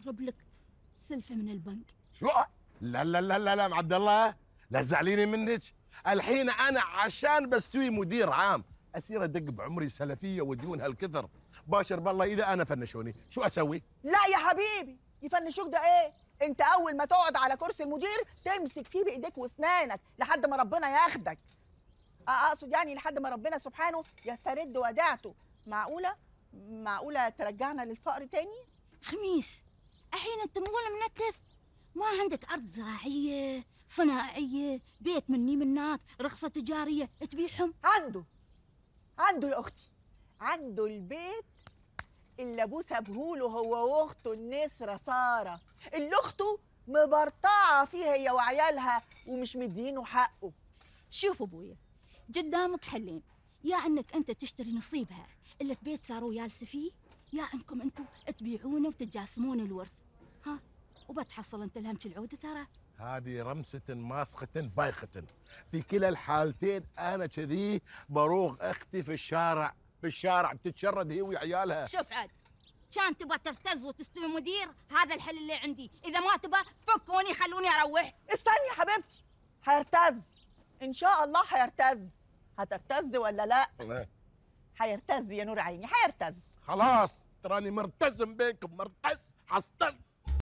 اضرب لك سلفه من البنك شو لا لا لا لا لا عبد الله لا تزعليني منك الحين انا عشان بستوي مدير عام اسير ادق بعمري سلفيه وديون هالكثر باشر بالله اذا انا فنشوني شو اسوي لا يا حبيبي يفنشوك ده ايه انت اول ما تقعد على كرسي المدير تمسك فيه بايديك واسنانك لحد ما ربنا ياخدك اقصد يعني لحد ما ربنا سبحانه يسترد وداعته معقوله معقوله ترجعنا للفقر تاني خميس الحين انت مو منتف ما عندك ارض زراعيه صناعيه بيت مني منك رخصه تجاريه تبيعهم عنده عنده يا اختي عنده البيت اللي ابوه سابهوله هو واخته النسره ساره اللي اخته مبرطعه فيها هي وعيالها ومش مدينه حقه شوف ابويا قدامك حلين يا انك انت تشتري نصيبها اللي في بيت ساره يالسه فيه يا انكم انتم تبيعون وتجاسمون الورث ها وبتحصل انت الهمش العود ترى هذه رمسة ماسخة بايخة في كلا الحالتين انا كذي بروغ اختي في الشارع في الشارع بتتشرد هي وعيالها شوف عاد كان تبى ترتز وتستوي مدير هذا الحل اللي عندي اذا ما تبى فكوني خلوني اروح استني يا حبيبتي حيرتز ان شاء الله حيرتز هترتز ولا لا حيرتز يا نور عيني حيرتز خلاص تراني مرتزم بينكم مرتز حصلت